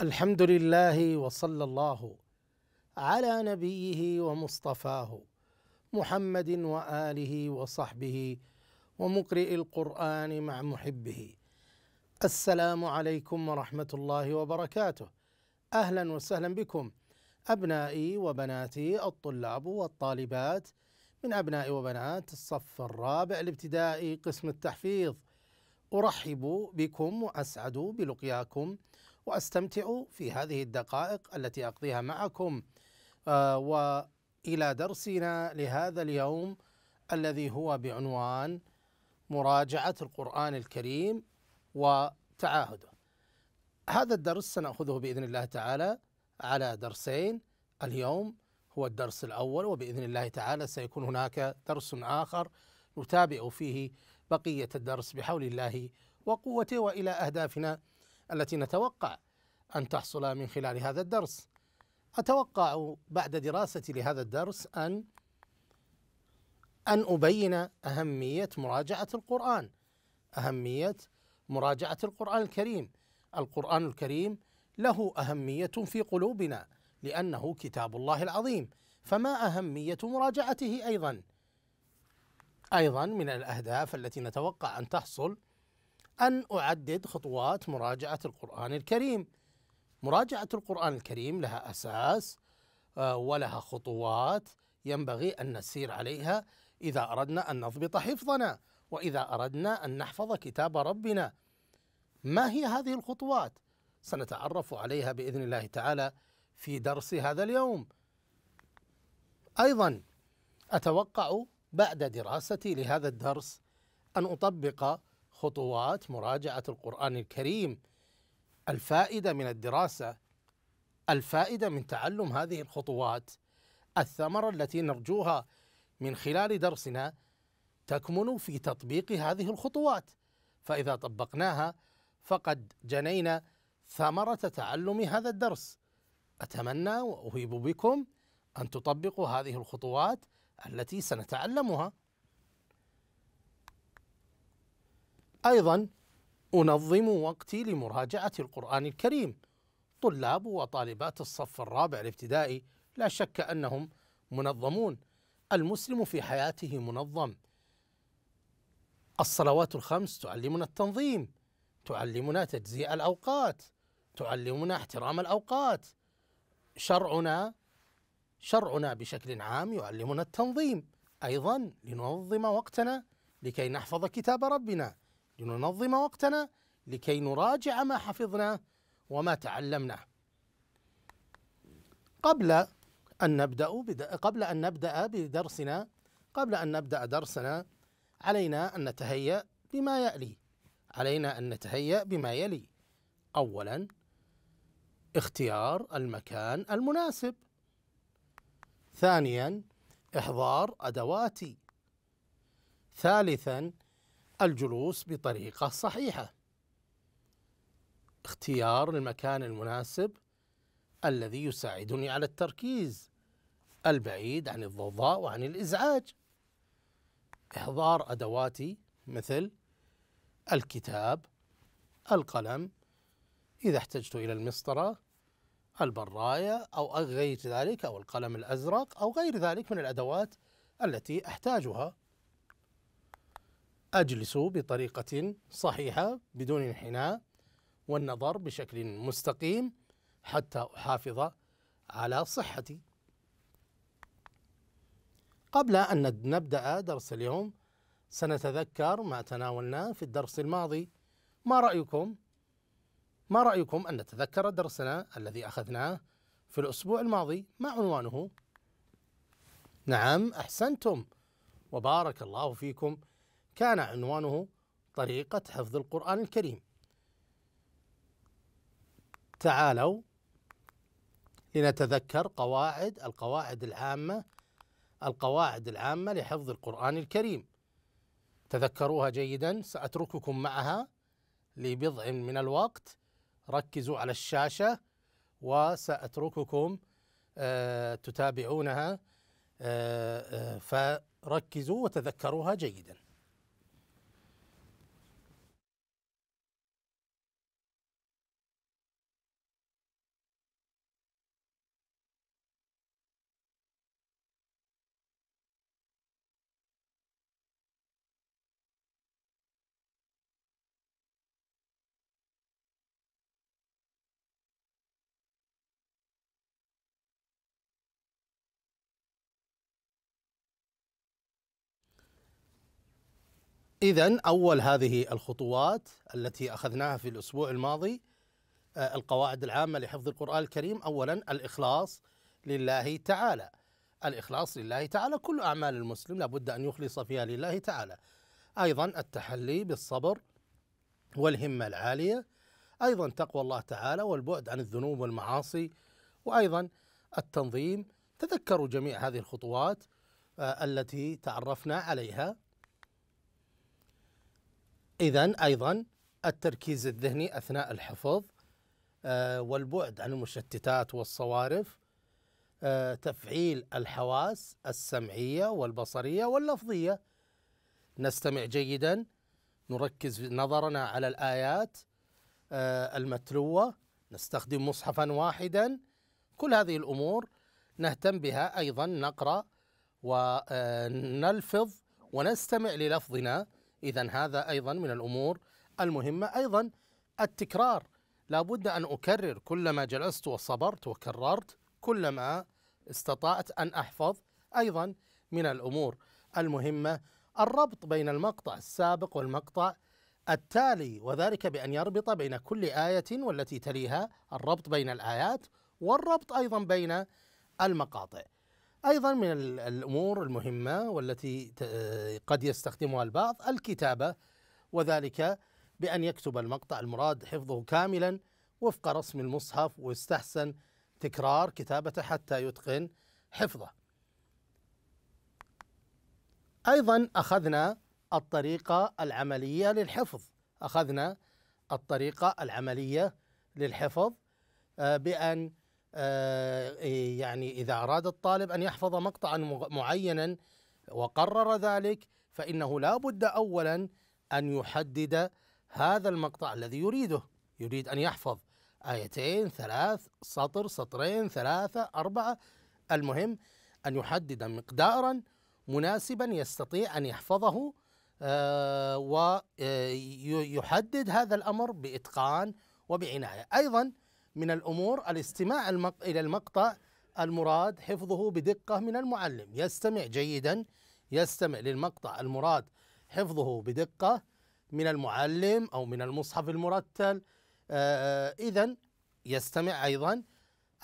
الحمد لله وصلى الله على نبيه ومصطفاه محمد واله وصحبه ومقرئ القران مع محبه السلام عليكم ورحمه الله وبركاته اهلا وسهلا بكم ابنائي وبناتي الطلاب والطالبات من ابناء وبنات الصف الرابع الابتدائي قسم التحفيظ ارحب بكم واسعد بلقياكم واستمتع في هذه الدقائق التي اقضيها معكم آه، والى درسنا لهذا اليوم الذي هو بعنوان مراجعه القران الكريم وتعاهده. هذا الدرس سناخذه باذن الله تعالى على درسين اليوم هو الدرس الاول وباذن الله تعالى سيكون هناك درس اخر نتابع فيه بقيه الدرس بحول الله وقوته والى اهدافنا التي نتوقع أن تحصل من خلال هذا الدرس أتوقع بعد دراستي لهذا الدرس أن أن أبين أهمية مراجعة القرآن أهمية مراجعة القرآن الكريم القرآن الكريم له أهمية في قلوبنا لأنه كتاب الله العظيم فما أهمية مراجعته أيضا أيضا من الأهداف التي نتوقع أن تحصل أن أعدد خطوات مراجعة القرآن الكريم مراجعة القرآن الكريم لها أساس آه، ولها خطوات ينبغي أن نسير عليها إذا أردنا أن نضبط حفظنا وإذا أردنا أن نحفظ كتاب ربنا ما هي هذه الخطوات؟ سنتعرف عليها بإذن الله تعالى في درس هذا اليوم أيضا أتوقع بعد دراستي لهذا الدرس أن أطبق خطوات مراجعه القران الكريم الفائده من الدراسه الفائده من تعلم هذه الخطوات الثمره التي نرجوها من خلال درسنا تكمن في تطبيق هذه الخطوات فاذا طبقناها فقد جنينا ثمره تعلم هذا الدرس اتمنى واهيب بكم ان تطبقوا هذه الخطوات التي سنتعلمها أيضا أنظم وقتي لمراجعة القرآن الكريم طلاب وطالبات الصف الرابع الابتدائي لا شك أنهم منظمون المسلم في حياته منظم الصلوات الخمس تعلمنا التنظيم تعلمنا تجزيء الأوقات تعلمنا احترام الأوقات شرعنا شرعنا بشكل عام يعلمنا التنظيم أيضا لننظم وقتنا لكي نحفظ كتاب ربنا لننظم وقتنا لكي نراجع ما حفظناه وما تعلمناه قبل أن نبدأ قبل أن نبدأ بدرسنا قبل أن نبدأ درسنا علينا أن نتهيأ بما يلي علينا أن نتهيأ بما يلي أولا اختيار المكان المناسب ثانيا إحضار أدواتي ثالثا الجلوس بطريقة صحيحة اختيار المكان المناسب الذي يساعدني على التركيز البعيد عن الضوضاء وعن الإزعاج إحضار أدواتي مثل الكتاب القلم إذا احتجت إلى المسطرة البراية أو غير ذلك أو القلم الأزرق أو غير ذلك من الأدوات التي أحتاجها أجلس بطريقة صحيحة بدون انحناء والنظر بشكل مستقيم حتى أحافظ على صحتي قبل أن نبدأ درس اليوم سنتذكر ما تناولناه في الدرس الماضي ما رأيكم؟ ما رأيكم أن نتذكر درسنا الذي أخذناه في الأسبوع الماضي ما عنوانه؟ نعم أحسنتم وبارك الله فيكم كان عنوانه طريقة حفظ القرآن الكريم تعالوا لنتذكر قواعد القواعد العامة القواعد العامة لحفظ القرآن الكريم تذكروها جيدا سأترككم معها لبضع من الوقت ركزوا على الشاشة وسأترككم آه، تتابعونها آه، آه، فركزوا وتذكروها جيدا إذا أول هذه الخطوات التي أخذناها في الأسبوع الماضي آه، القواعد العامة لحفظ القرآن الكريم أولا الإخلاص لله تعالى الإخلاص لله تعالى كل أعمال المسلم لابد أن يخلص فيها لله تعالى أيضا التحلي بالصبر والهمة العالية أيضا تقوى الله تعالى والبعد عن الذنوب والمعاصي وأيضا التنظيم تذكروا جميع هذه الخطوات آه، التي تعرفنا عليها إذا أيضا التركيز الذهني أثناء الحفظ آه، والبعد عن المشتتات والصوارف آه، تفعيل الحواس السمعية والبصرية واللفظية نستمع جيدا نركز نظرنا على الآيات آه، المتلوة نستخدم مصحفا واحدا كل هذه الأمور نهتم بها أيضا نقرأ ونلفظ ونستمع للفظنا إذا هذا أيضا من الأمور المهمة أيضا التكرار لابد أن أكرر كلما جلست وصبرت وكررت كلما استطعت أن أحفظ أيضا من الأمور المهمة الربط بين المقطع السابق والمقطع التالي وذلك بأن يربط بين كل آية والتي تليها الربط بين الآيات والربط أيضا بين المقاطع أيضا من الأمور المهمة والتي آه، قد يستخدمها البعض الكتابة وذلك بأن يكتب المقطع المراد حفظه كاملا وفق رسم المصحف ويستحسن تكرار كتابته حتى يتقن حفظه. أيضا أخذنا الطريقة العملية للحفظ، أخذنا الطريقة العملية للحفظ آه، بأن آه، إيه، يعني إذا أراد الطالب أن يحفظ مقطعا معينا وقرر ذلك فإنه لا بد أولا أن يحدد هذا المقطع الذي يريده يريد أن يحفظ آيتين ثلاث سطر سطرين ثلاثة أربعة المهم أن يحدد مقدارا مناسبا يستطيع أن يحفظه آه، ويحدد آه، هذا الأمر بإتقان وبعناية أيضا من الأمور الاستماع المق... إلى المقطع المراد حفظه بدقة من المعلم يستمع جيدا يستمع للمقطع المراد حفظه بدقة من المعلم أو من المصحف المرتل آه، آه، إذا يستمع أيضا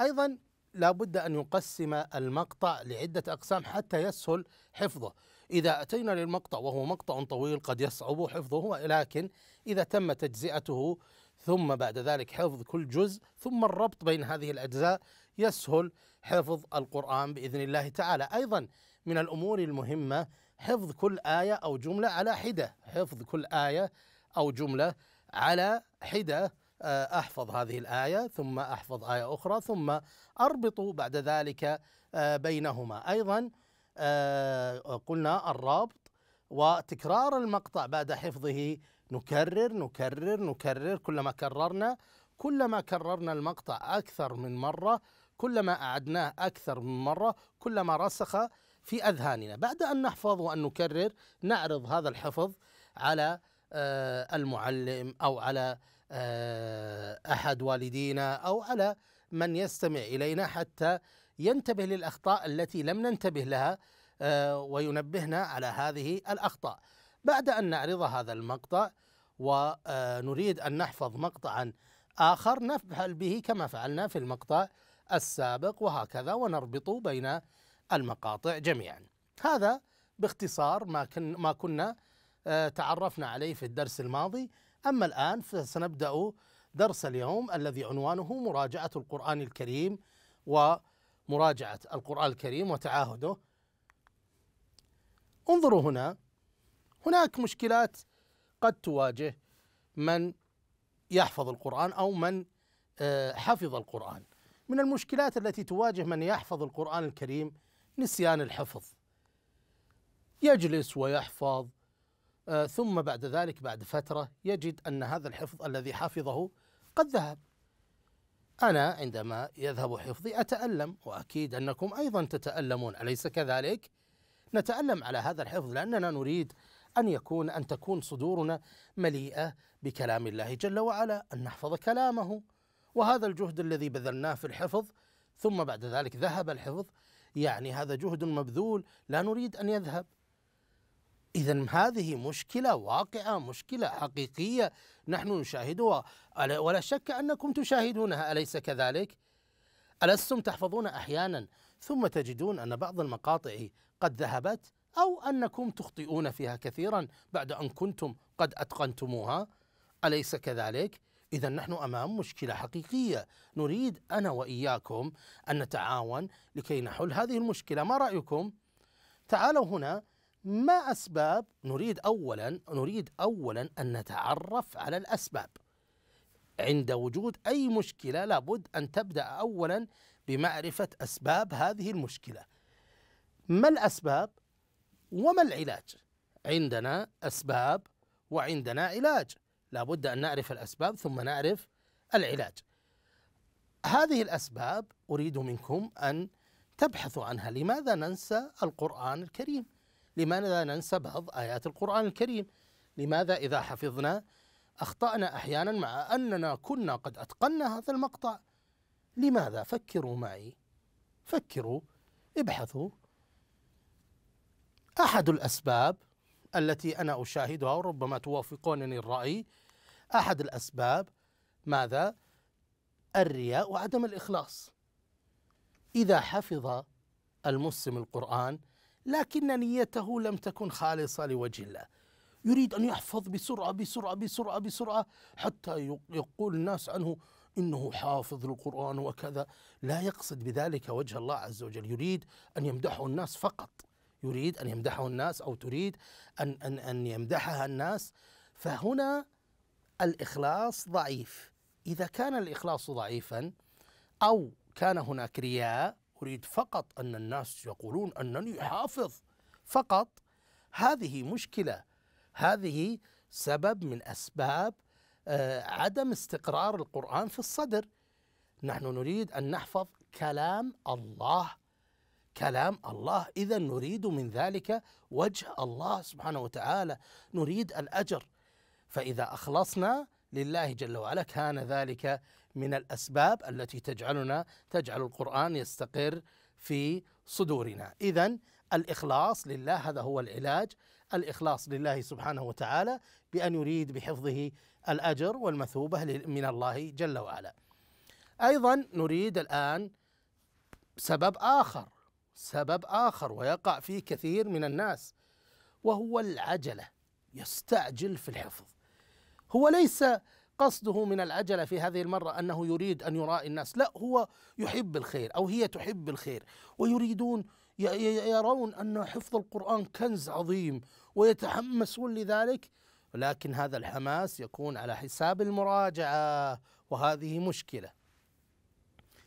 أيضا لا بد أن يقسم المقطع لعدة أقسام حتى يسهل حفظه إذا أتينا للمقطع وهو مقطع طويل قد يصعب حفظه ولكن إذا تم تجزئته ثم بعد ذلك حفظ كل جزء ثم الربط بين هذه الاجزاء يسهل حفظ القران باذن الله تعالى ايضا من الامور المهمه حفظ كل ايه او جمله على حده حفظ كل ايه او جمله على حده آه، احفظ هذه الايه ثم احفظ ايه اخرى ثم اربط بعد ذلك آه، بينهما ايضا آه، قلنا الرابط وتكرار المقطع بعد حفظه نكرر نكرر نكرر كلما كررنا كلما كررنا المقطع أكثر من مرة كلما أعدناه أكثر من مرة كلما رسخ في أذهاننا بعد أن نحفظ وأن نكرر نعرض هذا الحفظ على آه، المعلم أو على آه، أحد والدينا أو على من يستمع إلينا حتى ينتبه للأخطاء التي لم ننتبه لها آه، وينبهنا على هذه الأخطاء بعد أن نعرض هذا المقطع ونريد آه، أن نحفظ مقطعا آخر نفعل به كما فعلنا في المقطع السابق وهكذا ونربط بين المقاطع جميعا هذا باختصار ما, كن ما كنا آه، تعرفنا عليه في الدرس الماضي أما الآن فسنبدأ درس اليوم الذي عنوانه مراجعة القرآن الكريم ومراجعة القرآن الكريم وتعاهده انظروا هنا هناك مشكلات قد تواجه من يحفظ القرآن أو من آه، حفظ القرآن من المشكلات التي تواجه من يحفظ القرآن الكريم نسيان الحفظ يجلس ويحفظ آه، ثم بعد ذلك بعد فترة يجد أن هذا الحفظ الذي حفظه قد ذهب أنا عندما يذهب حفظي أتألم وأكيد أنكم أيضا تتألمون أليس كذلك؟ نتألم على هذا الحفظ لأننا نريد أن يكون أن تكون صدورنا مليئة بكلام الله جل وعلا أن نحفظ كلامه وهذا الجهد الذي بذلناه في الحفظ ثم بعد ذلك ذهب الحفظ يعني هذا جهد مبذول لا نريد أن يذهب إذا هذه مشكلة واقعة مشكلة حقيقية نحن نشاهدها ولا شك أنكم تشاهدونها أليس كذلك؟ ألستم تحفظون أحيانا ثم تجدون أن بعض المقاطع قد ذهبت أو أنكم تخطئون فيها كثيرا بعد أن كنتم قد أتقنتموها أليس كذلك؟ إذا نحن أمام مشكلة حقيقية نريد أنا وإياكم أن نتعاون لكي نحل هذه المشكلة ما رأيكم؟ تعالوا هنا ما أسباب نريد أولا نريد أولا أن نتعرف على الأسباب عند وجود أي مشكلة لابد أن تبدأ أولا بمعرفة أسباب هذه المشكلة ما الأسباب؟ وما العلاج عندنا أسباب وعندنا علاج لابد أن نعرف الأسباب ثم نعرف العلاج هذه الأسباب أريد منكم أن تبحثوا عنها لماذا ننسى القرآن الكريم لماذا ننسى بعض آيات القرآن الكريم لماذا إذا حفظنا أخطأنا أحيانا مع أننا كنا قد أتقنا هذا المقطع لماذا فكروا معي فكروا ابحثوا احد الاسباب التي انا اشاهدها وربما توافقونني الراي احد الاسباب ماذا الرياء وعدم الاخلاص اذا حفظ المسلم القران لكن نيته لم تكن خالصه لوجه الله يريد ان يحفظ بسرعه بسرعه بسرعه بسرعه حتى يقول الناس عنه انه حافظ القران وكذا لا يقصد بذلك وجه الله عز وجل يريد ان يمدحه الناس فقط يريد أن يمدحه الناس أو تريد أن أن أن يمدحها الناس فهنا الإخلاص ضعيف إذا كان الإخلاص ضعيفا أو كان هناك رياء أريد فقط أن الناس يقولون أنني حافظ فقط هذه مشكلة هذه سبب من أسباب آه، عدم استقرار القرآن في الصدر نحن نريد أن نحفظ كلام الله كلام الله اذا نريد من ذلك وجه الله سبحانه وتعالى نريد الاجر فاذا اخلصنا لله جل وعلا كان ذلك من الاسباب التي تجعلنا تجعل القران يستقر في صدورنا اذا الاخلاص لله هذا هو العلاج الاخلاص لله سبحانه وتعالى بان يريد بحفظه الاجر والمثوبه من الله جل وعلا ايضا نريد الان سبب اخر سبب آخر ويقع فيه كثير من الناس وهو العجلة يستعجل في الحفظ هو ليس قصده من العجلة في هذه المرة أنه يريد أن يرائي الناس لا هو يحب الخير أو هي تحب الخير ويريدون يرون أن حفظ القرآن كنز عظيم ويتحمسون لذلك لكن هذا الحماس يكون على حساب المراجعة وهذه مشكلة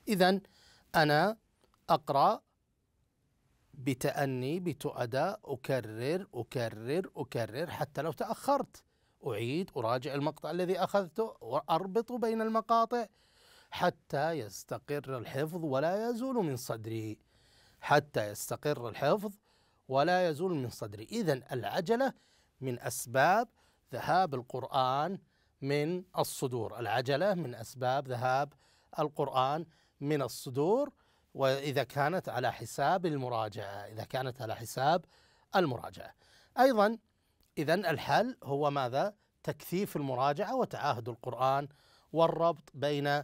إذا أنا أقرأ بتأني بتؤدى أكرر أكرر أكرر حتى لو تأخرت أعيد أراجع المقطع الذي أخذته وأربط بين المقاطع حتى يستقر الحفظ ولا يزول من صدري حتى يستقر الحفظ ولا يزول من صدري إذا العجلة من أسباب ذهاب القرآن من الصدور العجلة من أسباب ذهاب القرآن من الصدور وإذا كانت على حساب المراجعة إذا كانت على حساب المراجعة أيضا إذا الحل هو ماذا؟ تكثيف المراجعة وتعاهد القرآن والربط بين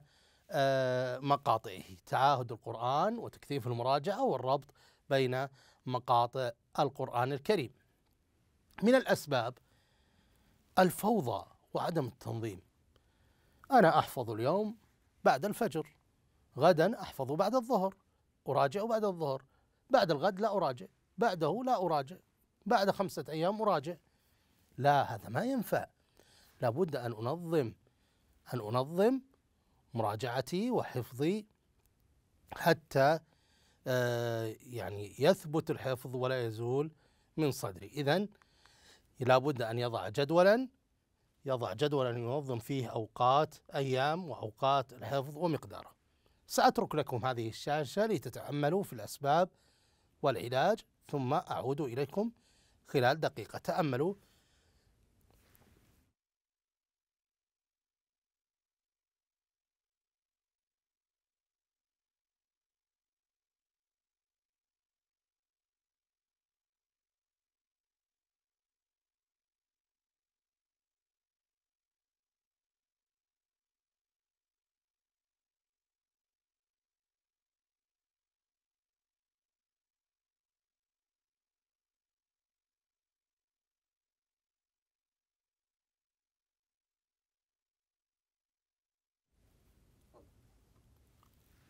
آه، مقاطعه تعاهد القرآن وتكثيف المراجعة والربط بين مقاطع القرآن الكريم من الأسباب الفوضى وعدم التنظيم أنا أحفظ اليوم بعد الفجر غدا أحفظ بعد الظهر أراجع بعد الظهر بعد الغد لا أراجع بعده لا أراجع بعد خمسة أيام أراجع لا هذا ما ينفع لابد أن أنظم أن أنظم مراجعتي وحفظي حتى آه يعني يثبت الحفظ ولا يزول من صدري إذا لابد أن يضع جدولا يضع جدولا ينظم فيه أوقات أيام وأوقات الحفظ ومقداره سأترك لكم هذه الشاشة لتتأملوا في الأسباب والعلاج ثم أعود إليكم خلال دقيقة تأملوا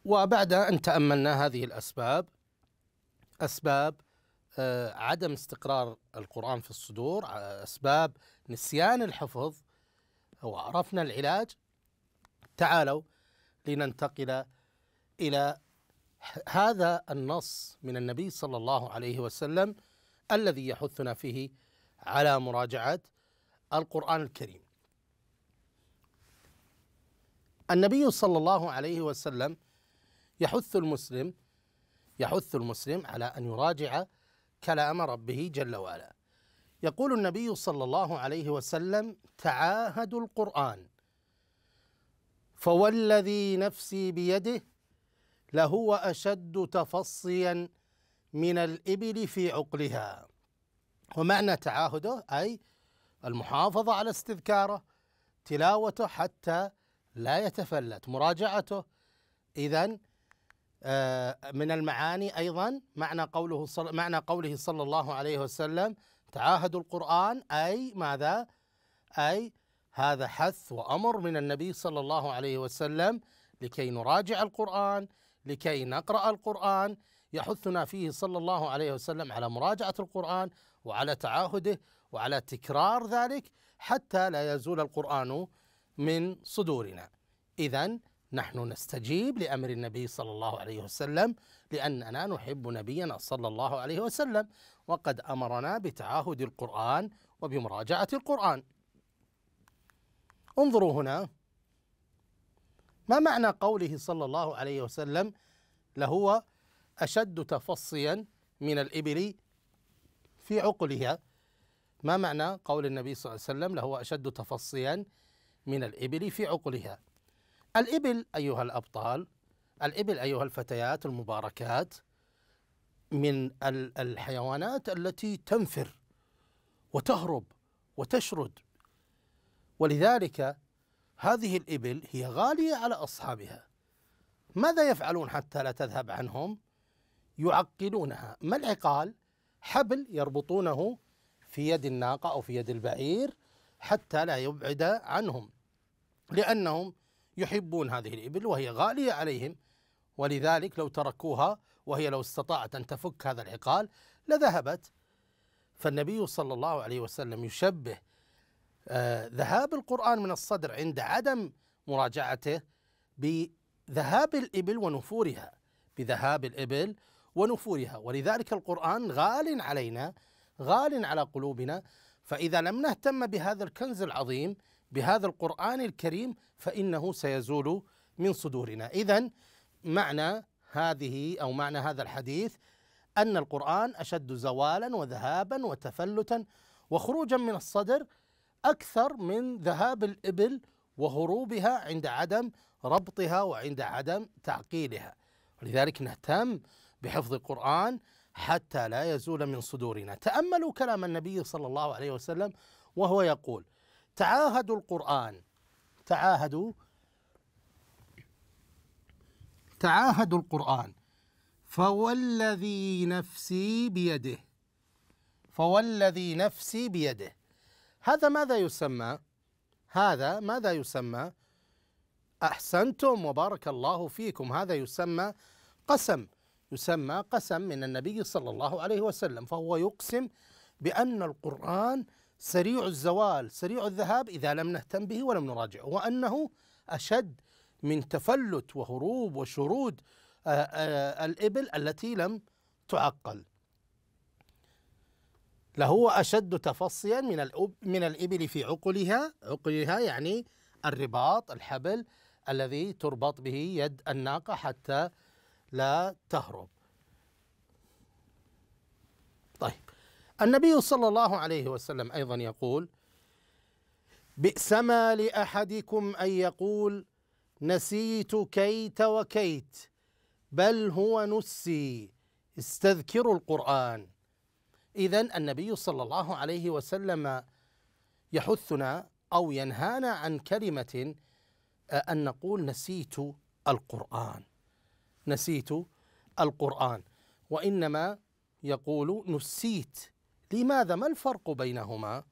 وبعد أن تأملنا هذه الأسباب أسباب آه، عدم استقرار القرآن في الصدور آه، أسباب نسيان الحفظ وعرفنا العلاج تعالوا لننتقل إلى هذا النص من النبي صلى الله عليه وسلم الذي يحثنا فيه على مراجعة القرآن الكريم. النبي صلى الله عليه وسلم يحث المسلم يحث المسلم على ان يراجع كلام ربه جل وعلا. يقول النبي صلى الله عليه وسلم: تعاهدوا القرآن فوالذي نفسي بيده لهو اشد تفصيا من الابل في عقلها. ومعنى تعاهده اي المحافظه على استذكاره تلاوته حتى لا يتفلت مراجعته اذا آه، من المعاني ايضا معنى قوله صل... معنى قوله صلى الله عليه وسلم تعاهدوا القران اي ماذا؟ اي هذا حث وامر من النبي صلى الله عليه وسلم لكي نراجع القران، لكي نقرا القران، يحثنا فيه صلى الله عليه وسلم على مراجعه القران وعلى تعاهده وعلى تكرار ذلك حتى لا يزول القران من صدورنا. اذا نحن نستجيب لامر النبي صلى الله عليه وسلم لاننا نحب نبينا صلى الله عليه وسلم وقد امرنا بتعاهد القران وبمراجعه القران. انظروا هنا ما معنى قوله صلى الله عليه وسلم لهو اشد تفصيا من الابل في عقلها ما معنى قول النبي صلى الله عليه وسلم لهو اشد تفصيا من الابل في عقلها الإبل أيها الأبطال الإبل أيها الفتيات المباركات من الحيوانات التي تنفر وتهرب وتشرد ولذلك هذه الإبل هي غالية على أصحابها ماذا يفعلون حتى لا تذهب عنهم يعقلونها ما العقال حبل يربطونه في يد الناقة أو في يد البعير حتى لا يبعد عنهم لأنهم يحبون هذه الإبل وهي غالية عليهم ولذلك لو تركوها وهي لو استطاعت أن تفك هذا العقال لذهبت فالنبي صلى الله عليه وسلم يشبه آه، ذهاب القرآن من الصدر عند عدم مراجعته بذهاب الإبل ونفورها بذهاب الإبل ونفورها ولذلك القرآن غال علينا غال على قلوبنا فإذا لم نهتم بهذا الكنز العظيم بهذا القرآن الكريم فإنه سيزول من صدورنا إذا معنى هذه أو معنى هذا الحديث أن القرآن أشد زوالا وذهابا وتفلتا وخروجا من الصدر أكثر من ذهاب الإبل وهروبها عند عدم ربطها وعند عدم تعقيلها ولذلك نهتم بحفظ القرآن حتى لا يزول من صدورنا تأملوا كلام النبي صلى الله عليه وسلم وهو يقول تعاهدوا القرآن تعاهدوا تعاهدوا القرآن فوالذي نفسي بيده فوالذي نفسي بيده هذا ماذا يسمى هذا ماذا يسمى احسنتم وبارك الله فيكم هذا يسمى قسم يسمى قسم من النبي صلى الله عليه وسلم فهو يقسم بان القران سريع الزوال سريع الذهاب إذا لم نهتم به ولم نراجعه وأنه أشد من تفلت وهروب وشرود آه، آه، الإبل التي لم تعقل لهو أشد تفصيا من من الإبل في عقلها عقلها يعني الرباط الحبل الذي تربط به يد الناقة حتى لا تهرب النبي صلى الله عليه وسلم ايضا يقول بئسما لاحدكم ان يقول نسيت كيت وكيت بل هو نسي استذكروا القران اذا النبي صلى الله عليه وسلم يحثنا او ينهانا عن كلمه آه، ان نقول نسيت القران نسيت القران وانما يقول نسيت لماذا ما الفرق بينهما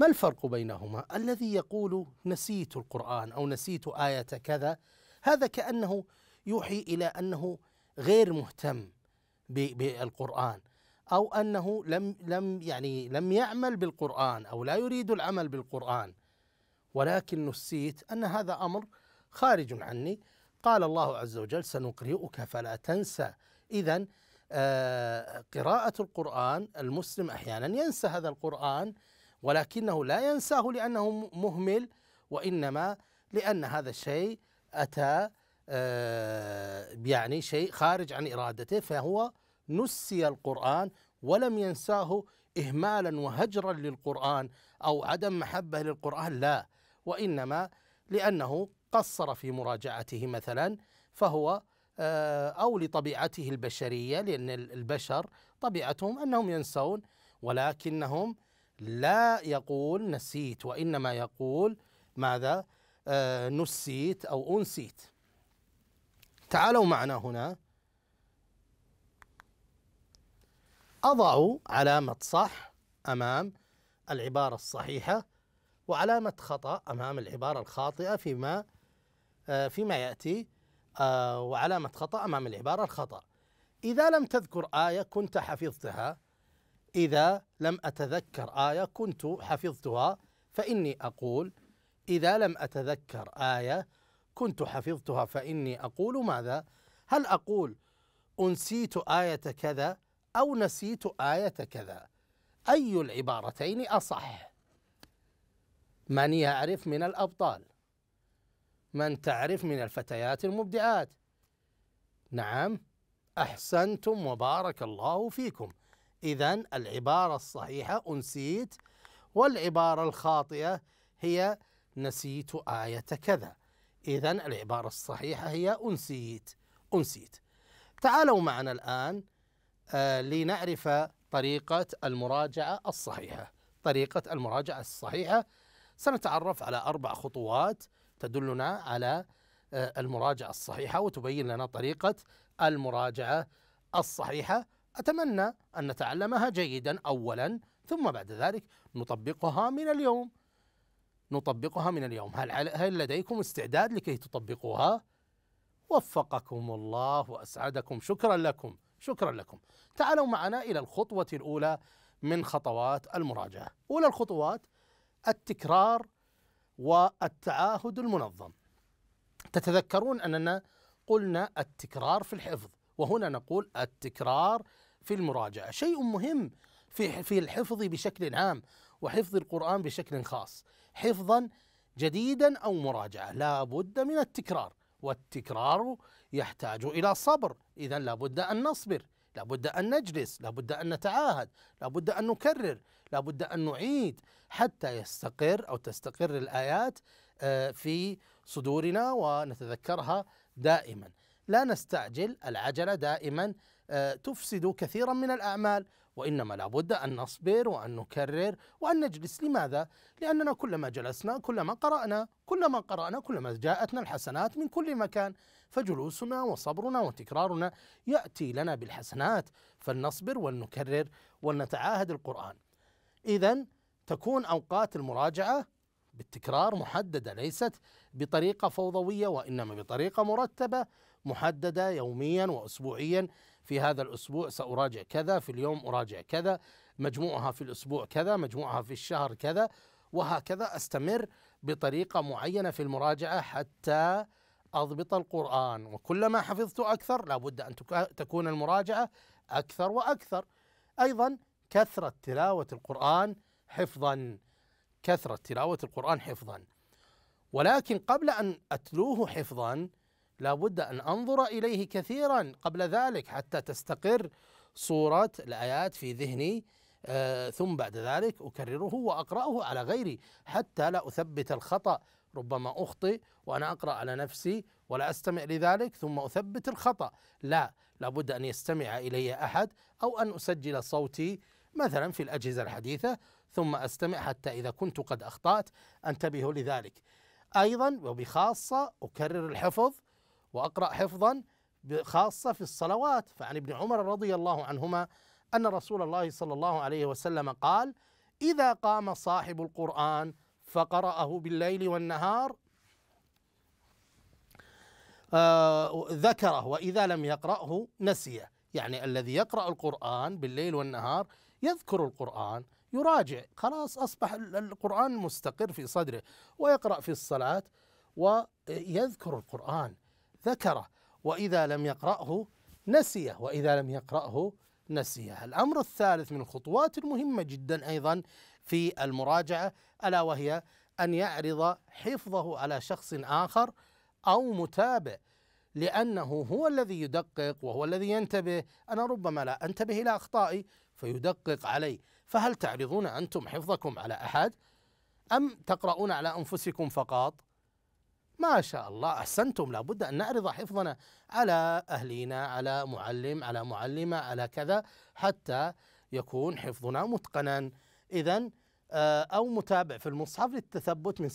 ما الفرق بينهما الذي يقول نسيت القرآن أو نسيت آية كذا هذا كأنه يوحي إلى أنه غير مهتم بالقرآن أو أنه لم لم يعني لم يعمل بالقرآن أو لا يريد العمل بالقرآن ولكن نسيت أن هذا أمر خارج عني قال الله عز وجل سنقرئك فلا تنسى إذا آه، قراءة القرآن المسلم أحيانا ينسى هذا القرآن ولكنه لا ينساه لأنه مهمل وإنما لأن هذا الشيء أتى آه، يعني شيء خارج عن إرادته فهو نسي القرآن ولم ينساه إهمالا وهجرا للقرآن أو عدم محبة للقرآن لا وإنما لأنه قصر في مراجعته مثلا فهو آه، أو لطبيعته البشرية لأن البشر طبيعتهم أنهم ينسون ولكنهم لا يقول نسيت وإنما يقول ماذا آه، نسيت أو أنسيت تعالوا معنا هنا أضع علامة صح أمام العبارة الصحيحة وعلامة خطأ أمام العبارة الخاطئة فيما آه، فيما يأتي آه، وعلامة خطأ أمام العبارة الخطأ إذا لم تذكر آية كنت حفظتها إذا لم أتذكر آية كنت حفظتها فإني أقول إذا لم أتذكر آية كنت حفظتها فإني أقول ماذا؟ هل أقول أنسيت آية كذا أو نسيت آية كذا؟ أي العبارتين أصح؟ من يعرف من الأبطال؟ من تعرف من الفتيات المبدعات نعم احسنتم وبارك الله فيكم اذا العباره الصحيحه انسيت والعباره الخاطئه هي نسيت ايه كذا اذا العباره الصحيحه هي انسيت انسيت تعالوا معنا الان آه لنعرف طريقه المراجعه الصحيحه طريقه المراجعه الصحيحه سنتعرف على اربع خطوات تدلنا على آه، المراجعة الصحيحة وتبين لنا طريقة المراجعة الصحيحة أتمنى أن نتعلمها جيدا أولا ثم بعد ذلك نطبقها من اليوم نطبقها من اليوم هل, هل لديكم استعداد لكي تطبقوها؟ وفقكم الله وأسعدكم شكرا لكم شكرا لكم تعالوا معنا إلى الخطوة الأولى من خطوات المراجعة أولى الخطوات التكرار والتعاهد المنظم تتذكرون أننا قلنا التكرار في الحفظ وهنا نقول التكرار في المراجعة شيء مهم في في الحفظ بشكل عام وحفظ القرآن بشكل خاص حفظا جديدا أو مراجعة لا بد من التكرار والتكرار يحتاج إلى صبر إذا لا بد أن نصبر لابد أن نجلس لابد أن نتعاهد لابد أن نكرر لابد أن نعيد حتى يستقر أو تستقر الآيات آه، في صدورنا ونتذكرها دائما لا نستعجل العجلة دائما آه، تفسد كثيرا من الأعمال وإنما لابد أن نصبر وأن نكرر وأن نجلس لماذا؟ لأننا كلما جلسنا كلما قرأنا كلما قرأنا كلما جاءتنا الحسنات من كل مكان فجلوسنا وصبرنا وتكرارنا يأتي لنا بالحسنات فلنصبر ولنكرر ولنتعاهد القرآن إذا تكون أوقات المراجعة بالتكرار محدده ليست بطريقه فوضويه وانما بطريقه مرتبه محدده يوميا واسبوعيا في هذا الأسبوع سأراجع كذا في اليوم أراجع كذا مجموعها في الأسبوع كذا مجموعها في الشهر كذا وهكذا أستمر بطريقة معينة في المراجعة حتى أضبط القرآن وكلما حفظت أكثر لابد أن تكون المراجعة أكثر وأكثر أيضا كثرة تلاوة القرآن حفظا كثرة تلاوة القرآن حفظا ولكن قبل أن أتلوه حفظا لابد أن أنظر إليه كثيرا قبل ذلك حتى تستقر صورة الآيات في ذهني آه، ثم بعد ذلك أكرره وأقرأه على غيري حتى لا أثبت الخطأ ربما أخطئ وأنا أقرأ على نفسي ولا أستمع لذلك ثم أثبت الخطأ لا لابد أن يستمع إلي أحد أو أن أسجل صوتي مثلا في الأجهزة الحديثة ثم أستمع حتى إذا كنت قد أخطأت أنتبه لذلك أيضا وبخاصة أكرر الحفظ وأقرأ حفظا خاصة في الصلوات فعن ابن عمر رضي الله عنهما أن رسول الله صلى الله عليه وسلم قال إذا قام صاحب القرآن فقرأه بالليل والنهار آه ذكره وإذا لم يقرأه نسيه يعني الذي يقرأ القرآن بالليل والنهار يذكر القرآن يراجع خلاص أصبح القرآن مستقر في صدره ويقرأ في الصلاة ويذكر القرآن ذكره وإذا لم يقرأه نسيه وإذا لم يقرأه نسيه الأمر الثالث من الخطوات المهمة جدا أيضا في المراجعة ألا وهي أن يعرض حفظه على شخص آخر أو متابع لأنه هو الذي يدقق وهو الذي ينتبه أنا ربما لا أنتبه إلى أخطائي فيدقق علي فهل تعرضون أنتم حفظكم على أحد أم تقرؤون على أنفسكم فقط ما شاء الله أحسنتم لابد أن نعرض حفظنا على أهلينا على معلم على معلمة على كذا حتى يكون حفظنا متقنا إذا آه، أو متابع في المصحف للتثبت من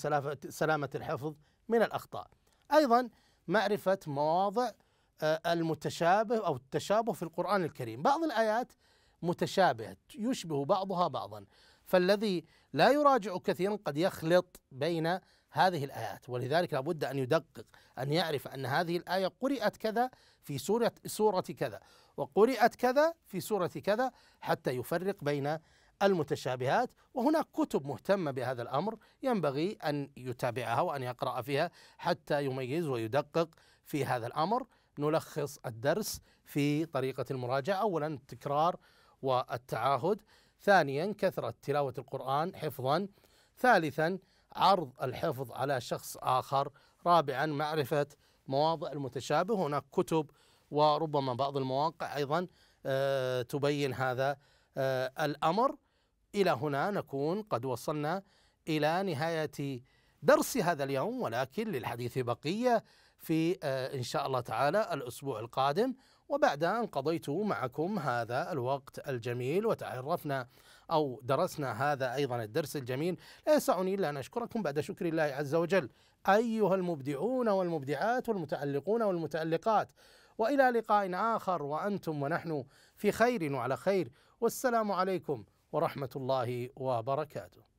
سلامة الحفظ من الأخطاء أيضا معرفة مواضع آه، المتشابه أو التشابه في القرآن الكريم بعض الآيات متشابهة يشبه بعضها بعضا فالذي لا يراجع كثيرا قد يخلط بين هذه الآيات ولذلك لابد أن يدقق أن يعرف أن هذه الآية قرئت كذا في سورة سورة كذا وقرئت كذا في سورة كذا حتى يفرق بين المتشابهات وهناك كتب مهتمة بهذا الأمر ينبغي أن يتابعها وأن يقرأ فيها حتى يميز ويدقق في هذا الأمر نلخص الدرس في طريقة المراجعة أولا التكرار والتعاهد ثانيا كثرة تلاوة القرآن حفظا ثالثا عرض الحفظ على شخص آخر رابعا معرفة مواضع المتشابه هناك كتب وربما بعض المواقع أيضا آه، تبين هذا آه، الأمر إلى هنا نكون قد وصلنا إلى نهاية درس هذا اليوم ولكن للحديث بقية في آه، إن شاء الله تعالى الأسبوع القادم وبعد أن قضيت معكم هذا الوقت الجميل وتعرفنا أو درسنا هذا أيضا الدرس الجميل لا يسعني إلا أن أشكركم بعد شكر الله عز وجل أيها المبدعون والمبدعات والمتعلقون والمتعلقات وإلى لقاء آخر وأنتم ونحن في خير وعلى خير والسلام عليكم ورحمة الله وبركاته